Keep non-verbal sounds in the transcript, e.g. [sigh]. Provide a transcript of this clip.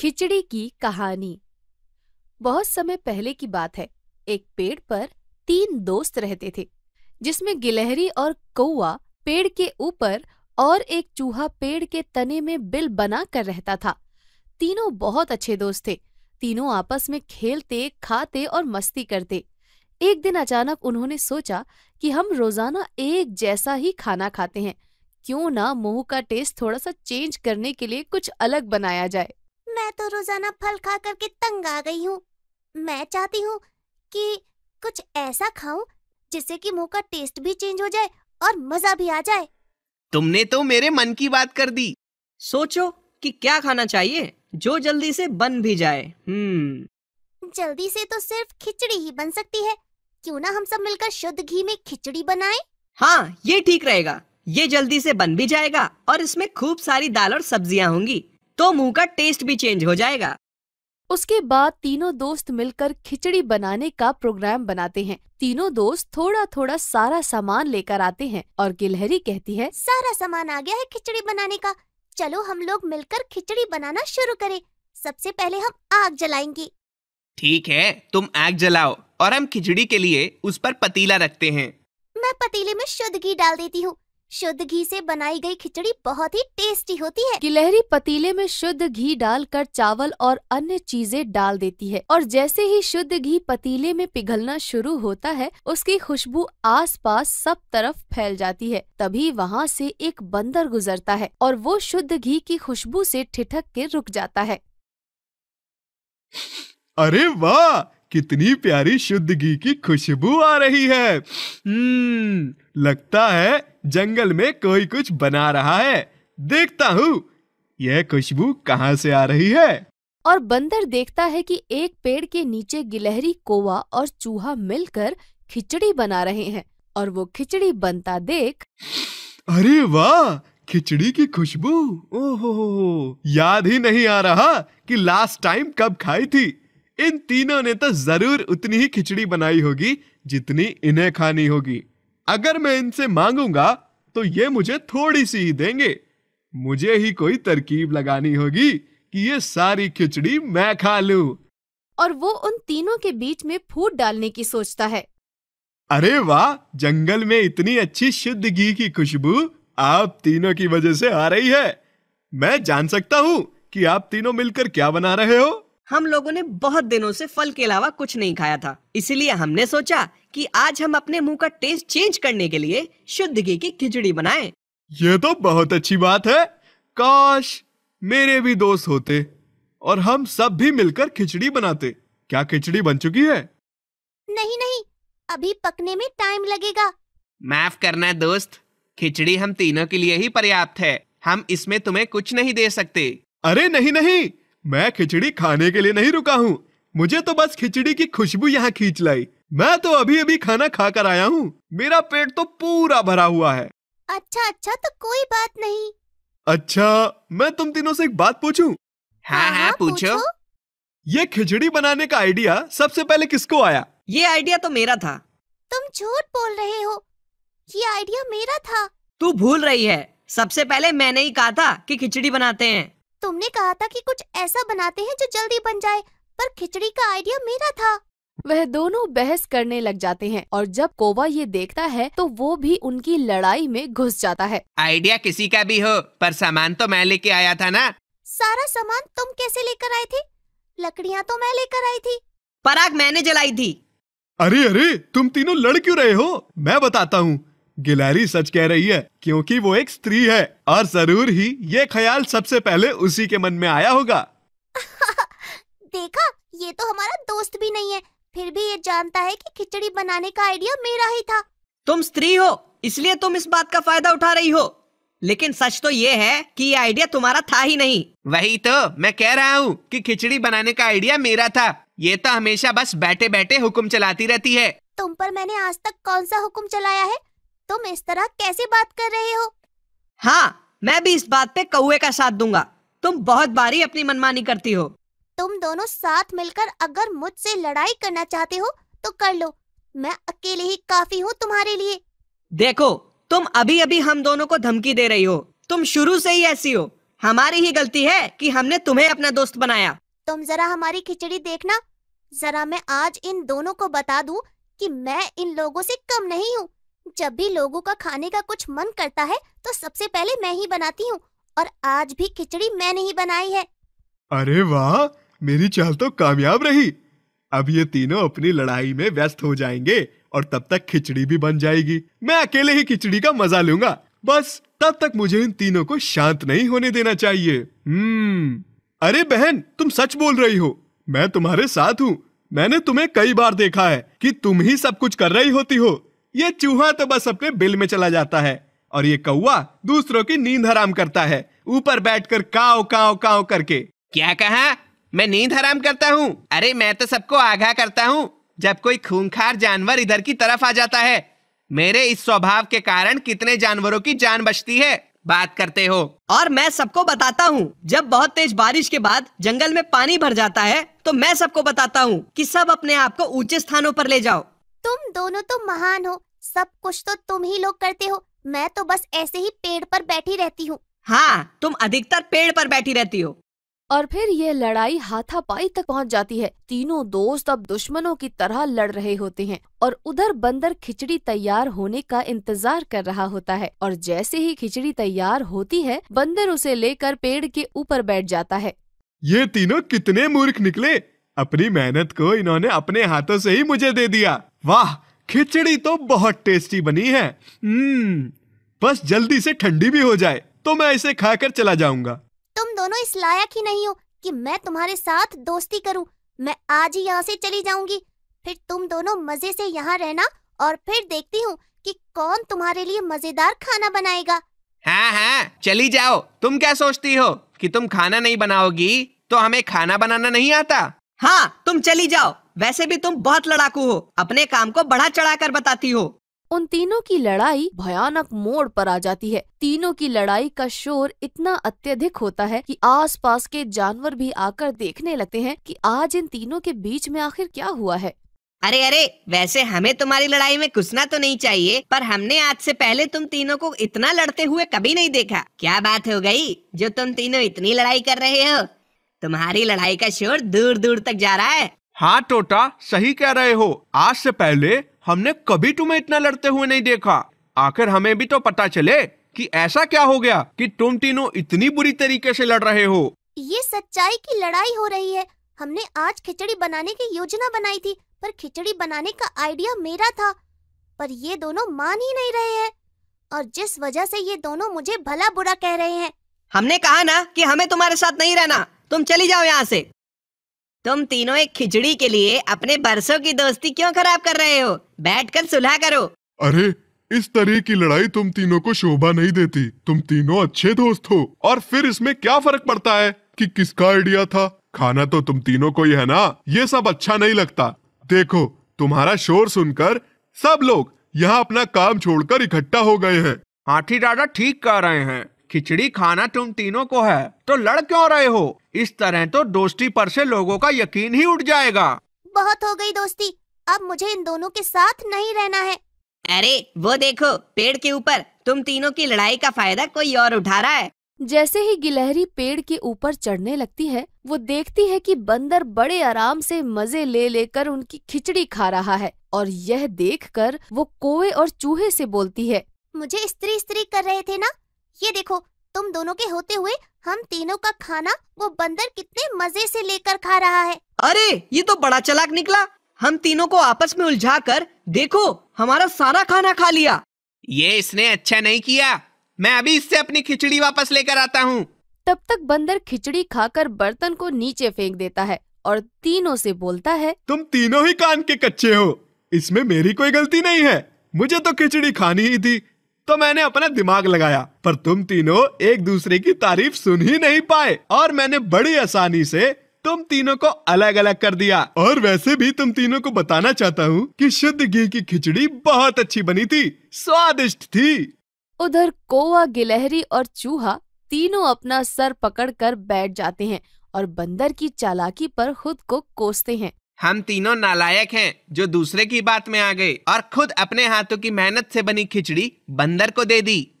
खिचड़ी की कहानी बहुत समय पहले की बात है एक पेड़ पर तीन दोस्त रहते थे जिसमें गिलहरी और कौआ पेड़ के ऊपर और एक चूहा पेड़ के तने में बिल बना कर रहता था तीनों बहुत अच्छे दोस्त थे तीनों आपस में खेलते खाते और मस्ती करते एक दिन अचानक उन्होंने सोचा कि हम रोजाना एक जैसा ही खाना खाते हैं क्यों ना मुंह का टेस्ट थोड़ा सा चेंज करने के लिए कुछ अलग बनाया जाए मैं तो रोजाना फल खा करके तंग आ गई हूँ मैं चाहती हूँ कि कुछ ऐसा खाऊं जिससे कि मुंह का टेस्ट भी चेंज हो जाए और मजा भी आ जाए तुमने तो मेरे मन की बात कर दी सोचो कि क्या खाना चाहिए जो जल्दी से बन भी जाए हम्म जल्दी से तो सिर्फ खिचड़ी ही बन सकती है क्यों ना हम सब मिलकर शुद्ध घी में खिचड़ी बनाएं? हाँ ये ठीक रहेगा ये जल्दी से बन भी जाएगा और इसमें खूब सारी दाल और सब्जियाँ होंगी तो मुंह का टेस्ट भी चेंज हो जाएगा उसके बाद तीनों दोस्त मिलकर खिचड़ी बनाने का प्रोग्राम बनाते हैं तीनों दोस्त थोड़ा थोड़ा सारा सामान लेकर आते हैं और गिलहरी कहती है सारा सामान आ गया है खिचड़ी बनाने का चलो हम लोग मिलकर खिचड़ी बनाना शुरू करें सबसे पहले हम आग जलाएंगे ठीक है तुम आग जलाओ और हम खिचड़ी के लिए उस पर पतीला रखते हैं मैं पतीले में शुद्ध घी डाल देती हूँ शुद्ध घी से बनाई गई खिचड़ी बहुत ही टेस्टी होती है गिलहरी पतीले में शुद्ध घी डालकर चावल और अन्य चीजें डाल देती है और जैसे ही शुद्ध घी पतीले में पिघलना शुरू होता है उसकी खुशबू आसपास सब तरफ फैल जाती है तभी वहाँ से एक बंदर गुजरता है और वो शुद्ध घी की खुशबू से ठिठक के रुक जाता है अरे वाह कितनी प्यारी शुद्ध घी की खुशबू आ रही है हम्म, लगता है जंगल में कोई कुछ बना रहा है देखता हूँ यह खुशबू कहाँ से आ रही है और बंदर देखता है कि एक पेड़ के नीचे गिलहरी कोवा और चूहा मिलकर खिचड़ी बना रहे हैं और वो खिचड़ी बनता देख अरे वाह खिचड़ी की खुशबू ओहो याद ही नहीं आ रहा कि लास्ट टाइम कब खाई थी इन तीनों ने तो जरूर उतनी ही खिचड़ी बनाई होगी जितनी इन्हें खानी होगी अगर मैं इनसे मांगूंगा तो ये मुझे थोड़ी सी ही देंगे मुझे ही कोई तरकीब लगानी होगी कि ये सारी खिचड़ी मैं खा लूं। और वो उन तीनों के बीच में फूट डालने की सोचता है अरे वाह जंगल में इतनी अच्छी शुद्ध घी की खुशबू आप तीनों की वजह से आ रही है मैं जान सकता हूँ कि आप तीनों मिलकर क्या बना रहे हो हम लोगों ने बहुत दिनों से फल के अलावा कुछ नहीं खाया था इसलिए हमने सोचा कि आज हम अपने मुंह का टेस्ट चेंज करने के लिए शुद्ध घी की खिचड़ी बनाएं। ये तो बहुत अच्छी बात है काश मेरे भी दोस्त होते और हम सब भी मिलकर खिचड़ी बनाते क्या खिचड़ी बन चुकी है नहीं नहीं अभी पकने में टाइम लगेगा माफ करना दोस्त खिचड़ी हम तीनों के लिए ही पर्याप्त है हम इसमें तुम्हें कुछ नहीं दे सकते अरे नहीं नहीं मैं खिचड़ी खाने के लिए नहीं रुका हूँ मुझे तो बस खिचड़ी की खुशबू यहाँ खींच लाई मैं तो अभी अभी खाना खा कर आया हूँ मेरा पेट तो पूरा भरा हुआ है अच्छा अच्छा तो कोई बात नहीं अच्छा मैं तुम तीनों से एक बात पूछूं? हाँ हाँ, हाँ, हाँ पूछो ये खिचड़ी बनाने का आइडिया सबसे पहले किसको आया ये आइडिया तो मेरा था तुम झूठ बोल रहे हो ये आइडिया मेरा था तू भूल रही है सबसे पहले मैंने ही कहा था कि खिचड़ी बनाते हैं तुमने कहा था कि कुछ ऐसा बनाते हैं जो जल्दी बन जाए पर खिचड़ी का आइडिया मेरा था वह दोनों बहस करने लग जाते हैं और जब कोवा ये देखता है तो वो भी उनकी लड़ाई में घुस जाता है आइडिया किसी का भी हो पर सामान तो मैं लेके आया था ना सारा सामान तुम कैसे लेकर आए थे लकड़ियाँ तो मैं लेकर आई थी पराग मैंने जलाई थी अरे अरे तुम तीनों लड़ क्यों रहे हो मैं बताता हूँ गिलहरी सच कह रही है क्योंकि वो एक स्त्री है और जरूर ही ये ख्याल सबसे पहले उसी के मन में आया होगा [laughs] देखा ये तो हमारा दोस्त भी नहीं है फिर भी ये जानता है कि खिचड़ी बनाने का आइडिया मेरा ही था तुम स्त्री हो इसलिए तुम इस बात का फायदा उठा रही हो लेकिन सच तो ये है कि ये आइडिया तुम्हारा था ही नहीं वही तो मैं कह रहा हूँ कि खिचड़ी बनाने का आइडिया मेरा था ये तो हमेशा बस बैठे बैठे हुक्म चलाती रहती है तुम पर मैंने आज तक कौन सा हुक्म चलाया है तुम इस तरह कैसे बात कर रहे हो हाँ मैं भी इस बात पे कौए का साथ दूंगा तुम बहुत बारी अपनी मनमानी करती हो तुम दोनों साथ मिलकर अगर मुझसे लड़ाई करना चाहते हो तो कर लो मैं अकेले ही काफी हूँ तुम्हारे लिए देखो तुम अभी अभी हम दोनों को धमकी दे रही हो तुम शुरू से ही ऐसी हो हमारी ही गलती है कि हमने तुम्हें अपना दोस्त बनाया तुम जरा हमारी खिचड़ी देखना जरा मैं आज इन दोनों को बता दूं कि मैं इन लोगों से कम नहीं हूँ जब भी लोगों का खाने का कुछ मन करता है तो सबसे पहले मैं ही बनाती हूँ और आज भी खिचड़ी मैंने ही बनाई है अरे वाह मेरी चाल तो कामयाब रही अब ये तीनों अपनी लड़ाई में व्यस्त हो जाएंगे और तब तक खिचड़ी भी बन जाएगी मैं अकेले ही खिचड़ी का मजा लूंगा बस तब तक मुझे इन तीनों को शांत नहीं होने देना चाहिए हम्म अरे बहन तुम सच बोल रही हो मैं तुम्हारे साथ हूँ मैंने तुम्हें कई बार देखा है कि तुम ही सब कुछ कर रही होती हो ये चूहा तो बस अपने बिल में चला जाता है और ये कौआ दूसरों की नींद हराम करता है ऊपर बैठकर काओ काव काओ करके क्या कहा मैं नींद हराम करता हूँ अरे मैं तो सबको आगाह करता हूँ जब कोई खूंखार जानवर इधर की तरफ आ जाता है मेरे इस स्वभाव के कारण कितने जानवरों की जान बचती है बात करते हो और मैं सबको बताता हूँ जब बहुत तेज बारिश के बाद जंगल में पानी भर जाता है तो मैं सबको बताता हूँ कि सब अपने आप को ऊंचे स्थानों पर ले जाओ तुम दोनों तो महान हो सब कुछ तो तुम ही लोग करते हो मैं तो बस ऐसे ही पेड़ पर बैठी रहती हूँ हाँ तुम अधिकतर पेड़ पर बैठी रहती हो और फिर ये लड़ाई हाथापाई तक पहुंच जाती है तीनों दोस्त अब दुश्मनों की तरह लड़ रहे होते हैं और उधर बंदर खिचड़ी तैयार होने का इंतजार कर रहा होता है और जैसे ही खिचड़ी तैयार होती है बंदर उसे लेकर पेड़ के ऊपर बैठ जाता है ये तीनों कितने मूर्ख निकले अपनी मेहनत को इन्होंने अपने हाथों से ही मुझे दे दिया वाह खिचड़ी तो बहुत टेस्टी बनी है हम्म, बस जल्दी से ठंडी भी हो जाए तो मैं इसे खाकर चला जाऊंगा तुम दोनों इस लायक ही नहीं हो कि मैं तुम्हारे साथ दोस्ती करूं। मैं आज ही यहाँ से चली जाऊंगी फिर तुम दोनों मजे से यहाँ रहना और फिर देखती हूँ कि कौन तुम्हारे लिए मजेदार खाना बनाएगा हाँ हाँ चली जाओ तुम क्या सोचती हो कि तुम खाना नहीं बनाओगी तो हमें खाना बनाना नहीं आता हाँ तुम चली जाओ वैसे भी तुम बहुत लड़ाकू हो अपने काम को बढ़ा चढ़ा कर बताती हो उन तीनों की लड़ाई भयानक मोड़ पर आ जाती है तीनों की लड़ाई का शोर इतना अत्यधिक होता है कि आसपास के जानवर भी आकर देखने लगते हैं कि आज इन तीनों के बीच में आखिर क्या हुआ है अरे अरे वैसे हमें तुम्हारी लड़ाई में घुसना तो नहीं चाहिए पर हमने आज से पहले तुम तीनों को इतना लड़ते हुए कभी नहीं देखा क्या बात हो गई जो तुम तीनों इतनी लड़ाई कर रहे हो तुम्हारी लड़ाई का शोर दूर दूर तक जा रहा है हाँ टोटा सही कह रहे हो आज से पहले हमने कभी तुम्हें इतना लड़ते हुए नहीं देखा आखिर हमें भी तो पता चले कि ऐसा क्या हो गया कि तुम तीनों इतनी बुरी तरीके से लड़ रहे हो ये सच्चाई की लड़ाई हो रही है हमने आज खिचड़ी बनाने की योजना बनाई थी पर खिचड़ी बनाने का आइडिया मेरा था पर ये दोनों मान ही नहीं रहे हैं और जिस वजह से ये दोनों मुझे भला बुरा कह रहे हैं हमने कहा ना कि हमें तुम्हारे साथ नहीं रहना तुम चली जाओ यहाँ से तुम तीनों एक खिचड़ी के लिए अपने बरसों की दोस्ती क्यों खराब कर रहे हो बैठकर सुलह करो अरे इस तरह की लड़ाई तुम तीनों को शोभा नहीं देती तुम तीनों अच्छे दोस्त हो और फिर इसमें क्या फर्क पड़ता है कि किसका आइडिया था खाना तो तुम तीनों को ही है ना ये सब अच्छा नहीं लगता देखो तुम्हारा शोर सुनकर सब लोग यहाँ अपना काम छोड़कर इकट्ठा हो गए हैं हाथी दादा ठीक कह रहे हैं खिचड़ी खाना तुम तीनों को है तो लड़ क्यों रहे हो इस तरह तो दोस्ती पर से लोगों का यकीन ही उठ जाएगा बहुत हो गई दोस्ती अब मुझे इन दोनों के साथ नहीं रहना है अरे वो देखो पेड़ के ऊपर तुम तीनों की लड़ाई का फायदा कोई और उठा रहा है जैसे ही गिलहरी पेड़ के ऊपर चढ़ने लगती है वो देखती है कि बंदर बड़े आराम से मजे ले लेकर उनकी खिचड़ी खा रहा है और यह देखकर वो कोए और चूहे से बोलती है मुझे स्त्री स्त्री कर रहे थे ना ये देखो तुम दोनों के होते हुए हम तीनों का खाना वो बंदर कितने मजे से लेकर खा रहा है अरे ये तो बड़ा चलाक निकला हम तीनों को आपस में उलझा कर देखो हमारा सारा खाना खा लिया ये इसने अच्छा नहीं किया मैं अभी इससे अपनी खिचड़ी वापस लेकर आता हूँ तब तक बंदर खिचड़ी खाकर बर्तन को नीचे फेंक देता है और तीनों से बोलता है तुम तीनों ही कान के कच्चे हो इसमें मेरी कोई गलती नहीं है मुझे तो खिचड़ी खानी ही थी तो मैंने अपना दिमाग लगाया पर तुम तीनों एक दूसरे की तारीफ सुन ही नहीं पाए और मैंने बड़ी आसानी से तुम तीनों को अलग अलग कर दिया और वैसे भी तुम तीनों को बताना चाहता हूँ कि शुद्ध घी की खिचड़ी बहुत अच्छी बनी थी स्वादिष्ट थी उधर कोआ गिलहरी और चूहा तीनों अपना सर पकड़कर बैठ जाते हैं और बंदर की चालाकी पर खुद को कोसते हैं हम तीनों नालायक हैं जो दूसरे की बात में आ गए और खुद अपने हाथों की मेहनत से बनी खिचड़ी बंदर को दे दी